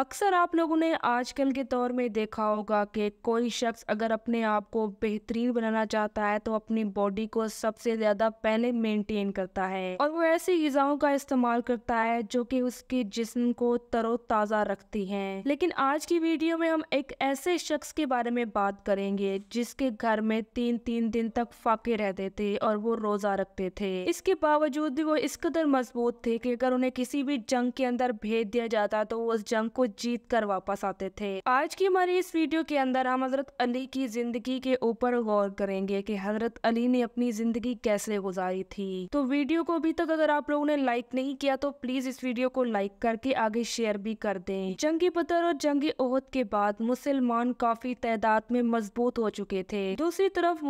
अक्सर आप लोगों ने आजकल के दौर में देखा होगा कि कोई शख्स अगर अपने आप को बेहतरीन बनाना चाहता है तो अपनी बॉडी को सबसे ज़्यादा पहले मेंटेन करता है और वो ऐसी गजाओं का इस्तेमाल करता है जो कि उसके जिस्म को तरोताज़ा रखती हैं लेकिन आज की वीडियो में हम एक ऐसे शख्स के बारे में बात करेंगे जिसके घर में तीन तीन दिन तक फाके रहते थे और वो रोज़ा रखते थे इसके बावजूद भी वो इस कदर मजबूत थे कि अगर उन्हें किसी भी जंग के अंदर भेज दिया जाता तो वो उस जंग को जीत कर वापस आते थे आज की हमारी इस वीडियो के अंदर हम हजरत अली की जिंदगी के ऊपर गौर करेंगे कि हजरत अली ने अपनी जिंदगी कैसे गुजारी थी तो वीडियो को अभी तक अगर आप लोगों ने लाइक नहीं किया तो प्लीज इस वीडियो को लाइक करके आगे शेयर भी कर दे जंगी पत्थर और जंगी ओहद के बाद मुसलमान काफी तादाद में मजबूत हो चुके थे दूसरी तरफ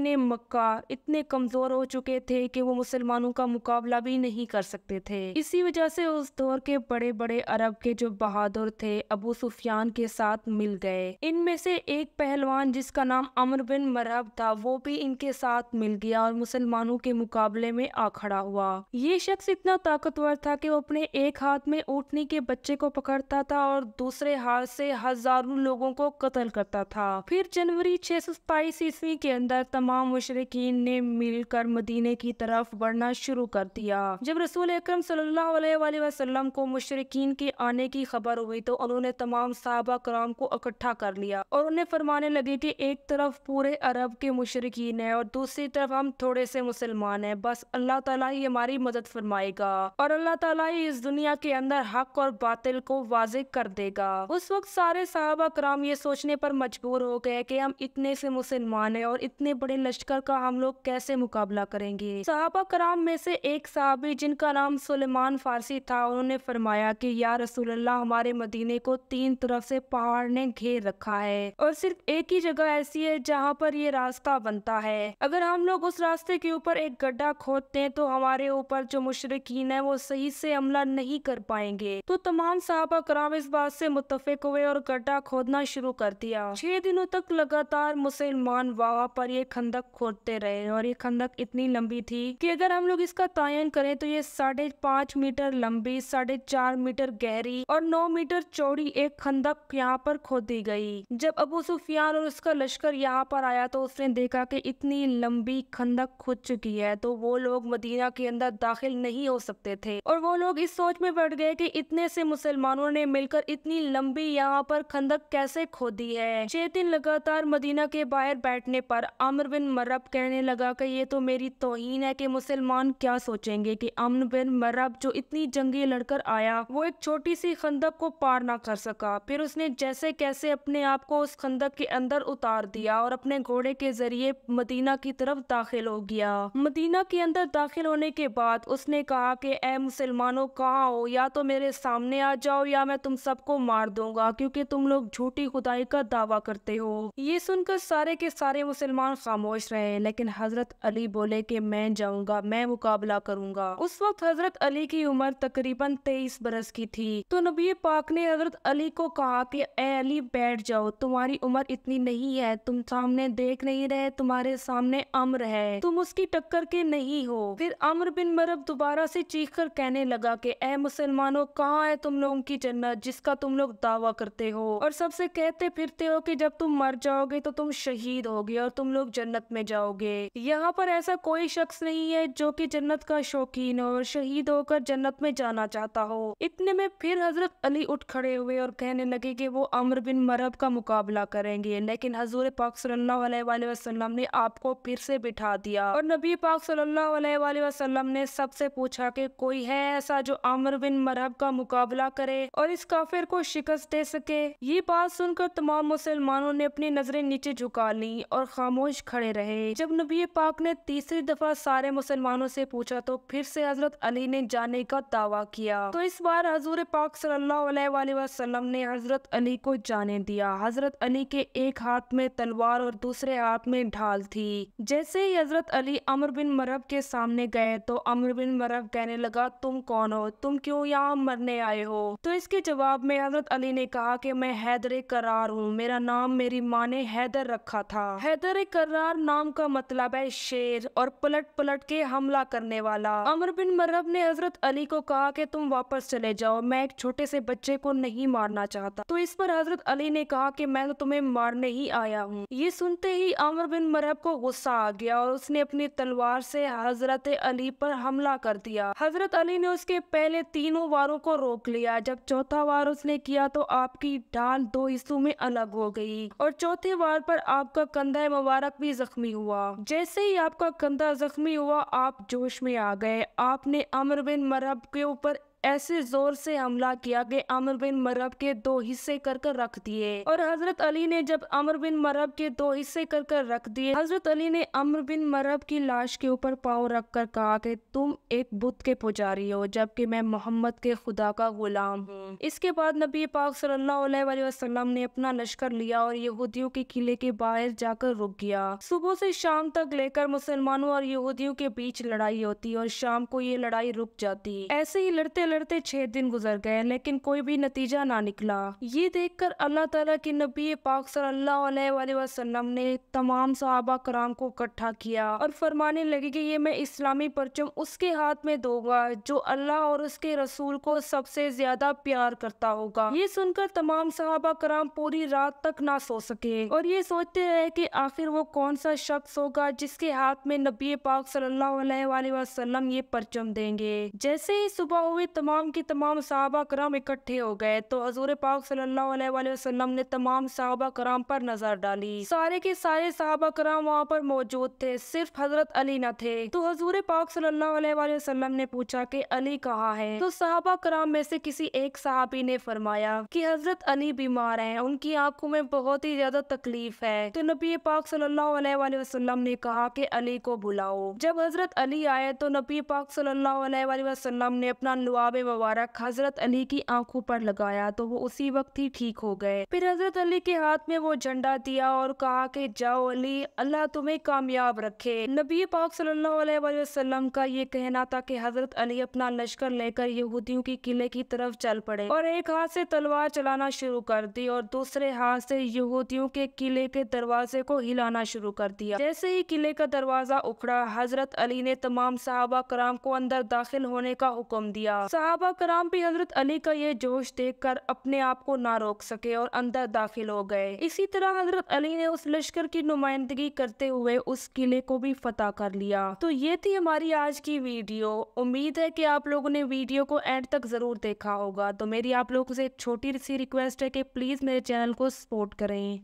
ने मक्का इतने कमजोर हो चुके थे कि वो मुसलमानों का मुकाबला भी नहीं कर सकते थे इसी वजह से उस दौर के बड़े बड़े अरब के जो बहादुर बहादुर थे अबू सुफियान के साथ मिल गए इनमें से एक पहलवान जिसका नाम अमर बिन मरहब था वो भी इनके साथ मिल गया और मुसलमानों के मुकाबले में आ खड़ा हुआ ये शख्स इतना ताकतवर था कि वो अपने एक हाथ में ऊटनी के बच्चे को पकड़ता था और दूसरे हाथ से हजारों लोगों को कत्ल करता था फिर जनवरी छह सौ सताईस ईस्वी के अंदर तमाम मुशरकिन ने मिलकर मदीने की तरफ बढ़ना शुरू कर दिया जब रसूल अक्रम सल्लल्लाहु अलैहि वसल्लम को मुशरकिन के आने की खबर तलवार हुई तो उन्होंने तमाम साहबा कराम को इकट्ठा कर लिया और उन्हें फरमाने लगे कि एक तरफ पूरे अरब के मुशरकिन है और दूसरी तरफ हम थोड़े से मुसलमान हैं बस अल्लाह ताला ही हमारी मदद फरमाएगा और अल्लाह ताला ही इस दुनिया के अंदर हक और बातिल को वाज कर देगा उस वक्त सारे साहबा कराम ये सोचने पर मजबूर हो गए की हम इतने से मुसलमान है और इतने बड़े लश्कर का हम लोग कैसे मुकाबला करेंगे साहबा कराम में से एक साहबी जिनका नाम सुलेमान फारसी था उन्होंने फरमाया कि या रसूल हमारे सारे मदीने को तीन तरफ से पहाड़ ने घेर रखा है और सिर्फ एक ही जगह ऐसी है जहाँ पर ये रास्ता बनता है अगर हम लोग उस रास्ते के ऊपर एक गड्ढा खोदते हैं तो हमारे ऊपर जो मुशरकिन है वो सही से हमला नहीं कर पाएंगे तो तमाम साहबा कराम इस बात से मुतफिक हुए और गड्ढा खोदना शुरू कर दिया छह दिनों तक लगातार मुसलमान वाह पर ये खंदक खोदते रहे और ये खंदक इतनी लंबी थी कि अगर हम लोग इसका तयन करें तो ये साढ़े पाँच मीटर लंबी साढ़े चार मीटर गहरी और नौ मीटर चौड़ी एक खंदक यहाँ पर खोदी गई जब अबू सुफियान और उसका लश्कर यहाँ पर आया तो उसने देखा कि इतनी लंबी खंदक खुद चुकी है तो वो लोग मदीना के अंदर दाखिल नहीं हो सकते थे और वो लोग इस सोच में बढ़ गए कि इतने से मुसलमानों ने मिलकर इतनी लंबी यहाँ पर खंदक कैसे खोदी है छह दिन लगातार मदीना के बाहर बैठने पर अमर बिन मरब कहने लगा कि ये तो मेरी तोहिन है कि मुसलमान क्या सोचेंगे कि अमन बिन मरब जो इतनी जंगी लड़कर आया वो एक छोटी सी खंदक को को पार ना कर सका फिर उसने जैसे कैसे अपने आप को उस खंदक के अंदर उतार दिया और अपने घोड़े के जरिए मदीना की तरफ दाखिल हो गया मदीना के अंदर दाखिल होने के बाद उसने कहा कि ए मुसलमानों कहाँ हो या तो मेरे सामने आ जाओ या मैं तुम सबको मार दूंगा क्योंकि तुम लोग झूठी खुदाई का दावा करते हो ये सुनकर सारे के सारे मुसलमान खामोश रहे लेकिन हजरत अली बोले कि मैं जाऊंगा मैं मुकाबला करूंगा उस वक्त हजरत अली की उम्र तकरीबन तेईस बरस की थी तो नबी पाक पाक ने हजरत अली को कहा कि ए अली बैठ जाओ तुम्हारी उम्र इतनी नहीं है तुम सामने देख नहीं रहे तुम्हारे सामने अम्र है तुम उसकी टक्कर के नहीं हो फिर अम्र बिन मरब दोबारा से चीख कर कहने लगा कि ए मुसलमानों कहाँ है तुम लोगों की जन्नत जिसका तुम लोग दावा करते हो और सबसे कहते फिरते हो कि जब तुम मर जाओगे तो तुम शहीद होगे और तुम लोग जन्नत में जाओगे यहाँ पर ऐसा कोई शख्स नहीं है जो कि जन्नत का शौकीन हो और शहीद होकर जन्नत में जाना चाहता हो इतने में फिर हजरत अली उठ खड़े हुए और कहने लगे कि वो अमर बिन मरब का मुकाबला करेंगे लेकिन हजूर पाक सल्लल्लाहु ने आपको फिर से बिठा दिया और नबी पाक सल्लल्लाहु ने सबसे पूछा कि कोई है ऐसा जो अमर बिन मरहब का मुकाबला करे और इस काफिर को शिकस्त दे सके ये बात सुनकर तमाम मुसलमानों ने अपनी नजरें नीचे झुका ली और खामोश खड़े रहे जब नबी पाक ने तीसरी दफा सारे मुसलमानों से पूछा तो फिर से हजरत अली ने जाने का दावा किया तो इस बार हजूर पाक सल्लल्लाहु वसल्लम ने हज़रत अली को जाने दिया हज़रत अली के एक हाथ में तलवार और दूसरे हाथ में ढाल थी जैसे ही हज़रत अली अमर बिन मरब के सामने गए तो अमर बिन मरब कहने लगा तुम कौन हो तुम क्यों यहाँ मरने आए हो तो इसके जवाब में हजरत अली ने कहा कि मैं हैदर करार हूँ मेरा नाम मेरी माँ ने हैदर रखा था हैदर करार नाम का मतलब है शेर और पलट पलट के हमला करने वाला अमर बिन मरब ने हजरत अली को कहा कि तुम वापस चले जाओ मैं एक छोटे से बच्चे बच्चे को नहीं मारना चाहता तो इस पर हजरत अली ने कहा कि मैं तो तुम्हें मारने ही आया हूँ ये सुनते ही अमर बिन मरहब को गुस्सा आ गया और उसने अपनी तलवार से हजरत अली पर हमला कर दिया हजरत अली ने उसके पहले तीनों वारों को रोक लिया जब चौथा वार उसने किया तो आपकी ढाल दो हिस्सों में अलग हो गई और चौथे वार पर आपका कंधा मुबारक भी जख्मी हुआ जैसे ही आपका कंधा जख्मी हुआ आप जोश में आ गए आपने अमर बिन मरहब के ऊपर ऐसे जोर से हमला किया कि अमर बिन मरब के दो हिस्से कर कर रख दिए और हजरत अली ने जब अमर बिन मरब के दो हिस्से कर कर रख दिए हजरत अली ने अमर बिन मरब की लाश के ऊपर पाँव रख कर कहा कि तुम एक बुद्ध के पुजारी हो जबकि मैं मोहम्मद के खुदा का गुलाम हूँ इसके बाद नबी पाक सल्लाम ने अपना लश्कर लिया और यहूदियों के किले के बाहर जाकर रुक गया सुबह से शाम तक लेकर मुसलमानों और यहूदियों के बीच लड़ाई होती और शाम को ये लड़ाई रुक जाती ऐसे ही लड़ते लड़ते लड़ते छह दिन गुजर गए लेकिन कोई भी नतीजा ना निकला ये देखकर अल्लाह तला के नबी पाक सल्लाम ने तमाम सहाबा कराम को इकट्ठा किया और फरमाने लगे की ये मैं इस्लामी परचम उसके हाथ में दूंगा जो अल्लाह और उसके रसूल को सबसे ज्यादा प्यार करता होगा ये सुनकर तमाम सहाबा कराम पूरी रात तक ना सो सके और ये सोचते रहे कि आखिर वो कौन सा शख्स होगा जिसके हाथ में नबी पाक सल्लल्लाहु अलैहि ये परचम देंगे जैसे ही सुबह हुई तमाम के तमाम साहबा कराम इकट्ठे हो गए तो हजूर पाक सल्लाम ने तमाम साहबा कराम पर नजर डाली सारे के सारे साहबा कराम वहाँ पर मौजूद थे सिर्फ हजरत अली न थे तो हजूर पाक सल्लाम ने पूछा की अली कहाँ है तो साहबा कराम में से किसी एक साहबी ने फरमाया की हजरत अली बीमार है उनकी आंखों में बहुत ही ज्यादा तकलीफ है तो नबी पाक सल्लाम ने कहा की अली को बुलाओ जब हजरत अली आए तो नबी पाक सल्लाम ने अपना नुआब जराब मुबारक हजरत अली की आंखों पर लगाया तो वो उसी वक्त ही ठीक हो गए फिर हजरत अली के हाथ में वो झंडा दिया और कहा कि जाओ अली अल्लाह तुम्हें कामयाब रखे नबी पाक सल्लल्लाहु अलैहि वसल्लम का ये कहना था कि हजरत अली अपना लश्कर लेकर यहूदियों के किले की तरफ चल पड़े और एक हाथ से तलवार चलाना शुरू कर दी और दूसरे हाथ से यहूदियों के किले के दरवाजे को हिलाना शुरू कर दिया जैसे ही किले का दरवाजा उखड़ा हजरत अली ने तमाम साहबा कराम को अंदर दाखिल होने का हुक्म दिया साहबा कराम भी हजरत अली का ये जोश देख कर अपने आप को ना रोक सके और अंदर दाखिल हो गए इसी तरह हजरत अली ने उस लश्कर की नुमाइंदगी करते हुए उस किले को भी फतेह कर लिया तो ये थी हमारी आज की वीडियो उम्मीद है कि आप लोगों ने वीडियो को एंड तक जरूर देखा होगा तो मेरी आप लोगों से एक छोटी सी रिक्वेस्ट है कि प्लीज मेरे चैनल को सपोर्ट करें